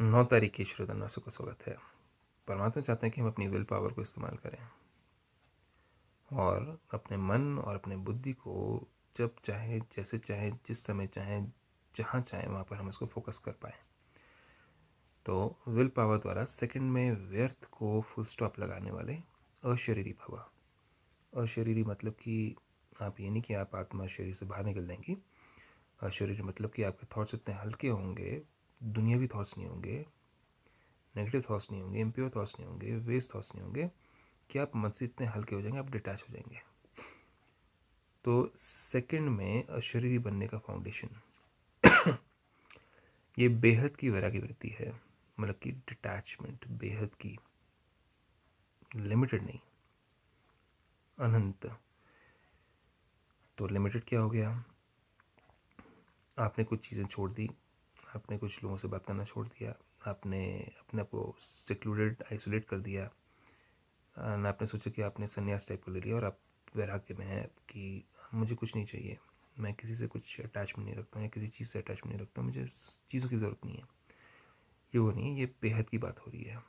नौ तारीख की श्रोतन आप सबका स्वागत है परमात्मा चाहते हैं कि हम अपनी विल पावर को इस्तेमाल करें और अपने मन और अपने बुद्धि को जब चाहे जैसे चाहे जिस समय चाहे जहाँ चाहे वहाँ पर हम इसको फोकस कर पाएँ तो विल पावर द्वारा सेकंड में व्यर्थ को फुल स्टॉप लगाने वाले अशरीरी भवा अशरीरी मतलब कि आप ये नहीं कि आप आत्मा शरीर से बाहर निकल देंगी अशरीरी मतलब कि आपके थॉट्स इतने हल्के होंगे दुनियावी थॉट्स नहीं होंगे नेगेटिव थॉट्स नहीं होंगे इम्प्योर थॉट्स नहीं होंगे वेस्ट थॉट्स नहीं होंगे कि आप मन से इतने हल्के हो जाएंगे आप डिटैच हो जाएंगे तो सेकंड में शरीर बनने का फाउंडेशन ये बेहद की की वृत्ति है मतलब कि डिटैचमेंट बेहद की लिमिटेड नहीं अनंत तो लिमिटेड क्या हो गया आपने कुछ चीज़ें छोड़ दी आपने कुछ लोगों से बात करना छोड़ दिया आपने अपने आप को सिक्लूडेड आइसोलेट कर दिया ना आपने सोचा कि आपने सन्यास टाइप को ले लिया और आप वैराग्य में हैं कि मुझे कुछ नहीं चाहिए मैं किसी से कुछ अटैचमेंट नहीं रखता हूँ या किसी चीज़ से अटैचमेंट नहीं रखता मुझे चीज़ों की ज़रूरत नहीं है ये वो नहीं है ये बेहद की बात हो रही है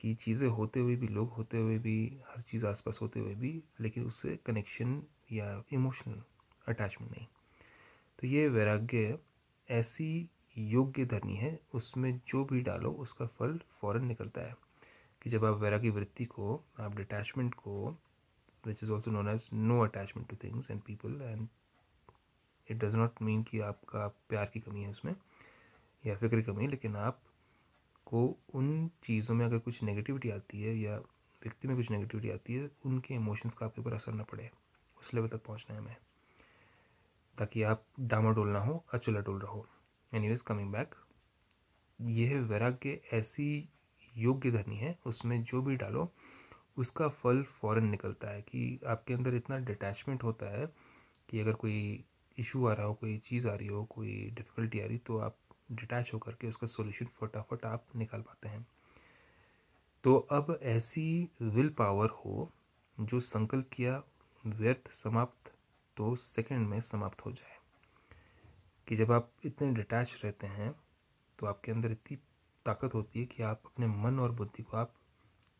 कि चीज़ें होते हुए भी लोग होते हुए भी हर चीज़ आसपास होते हुए भी लेकिन उससे कनेक्शन या इमोशनल अटैचमेंट नहीं तो ये वैराग्य ऐसी योग्य धरनी है उसमें जो भी डालो उसका फल फ़ौरन निकलता है कि जब आप की वृत्ति को आप डिटैचमेंट को which is also known as no attachment to things and people and it does not mean कि आपका प्यार की कमी है उसमें या फिक्र की कमी लेकिन आप को उन चीज़ों में अगर कुछ नेगेटिविटी आती है या व्यक्ति में कुछ नेगेटिविटी आती है उनके इमोशंस का आपके ऊपर असर ना पड़े उस लेवल तक पहुँचना है हमें ताकि आप डामा डोलना हो अचुला डोल रहो एनीवेज कमिंग बैक यह वैराग्य ऐसी योग्य धनी है उसमें जो भी डालो उसका फल फौरन निकलता है कि आपके अंदर इतना डिटैचमेंट होता है कि अगर कोई इशू आ रहा हो कोई चीज़ आ रही हो कोई डिफ़िकल्टी आ रही तो आप डिटैच होकर के उसका सोल्यूशन फटाफट आप निकाल पाते हैं तो अब ऐसी विल पावर हो जो संकल्प किया व्यर्थ समाप्त तो सेकंड में समाप्त हो जाए कि जब आप इतने डिटैच रहते हैं तो आपके अंदर इतनी ताकत होती है कि आप अपने मन और बुद्धि को आप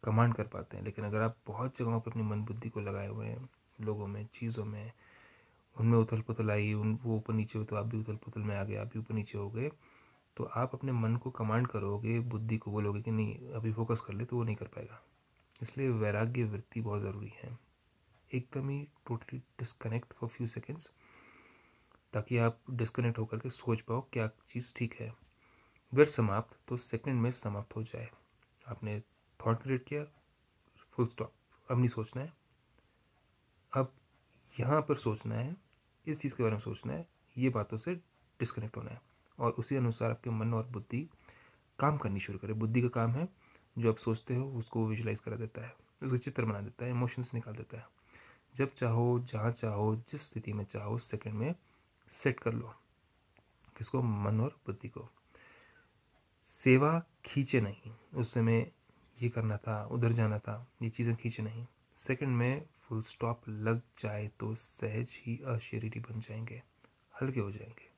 कमांड कर पाते हैं लेकिन अगर आप बहुत जगहों पर अपनी मन बुद्धि को लगाए हुए हैं लोगों में चीज़ों में उनमें उथल पुथल आई उन वो ऊपर नीचे हो तो आप भी उथल पुथल में आ गए आप भी ऊपर नीचे हो गए तो आप अपने मन को कमांड करोगे बुद्धि को बोलोगे कि नहीं अभी फोकस कर ले तो वो नहीं कर पाएगा इसलिए वैराग्य वृत्ति बहुत ज़रूरी है एकदम ही totally disconnect for few seconds ताकि आप डिस्कनेक्ट होकर के सोच पाओ क्या चीज़ ठीक है वेर समाप्त तो सेकंड में समाप्त हो जाए आपने थॉट क्रिएट किया फुल स्टॉप अब नहीं सोचना है अब यहाँ पर सोचना है इस चीज़ के बारे में सोचना है ये बातों से डिस्कनेक्ट होना है और उसी अनुसार आपके मन और बुद्धि काम करनी शुरू करे बुद्धि का काम है जो आप सोचते हो उसको विजुलाइज करा देता है उसको चित्र बना देता है इमोशंस निकाल देता है जब चाहो जहाँ चाहो जिस स्थिति में चाहो सेकंड में सेट कर लो किसको मन और बुद्धि को सेवा खींचे नहीं उस समय ये करना था उधर जाना था ये चीज़ें खींचे नहीं सेकंड में फुल स्टॉप लग जाए तो सहज ही अशरीरी बन जाएंगे हल्के हो जाएंगे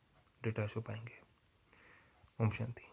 डिटैच हो पाएंगे ओम शांति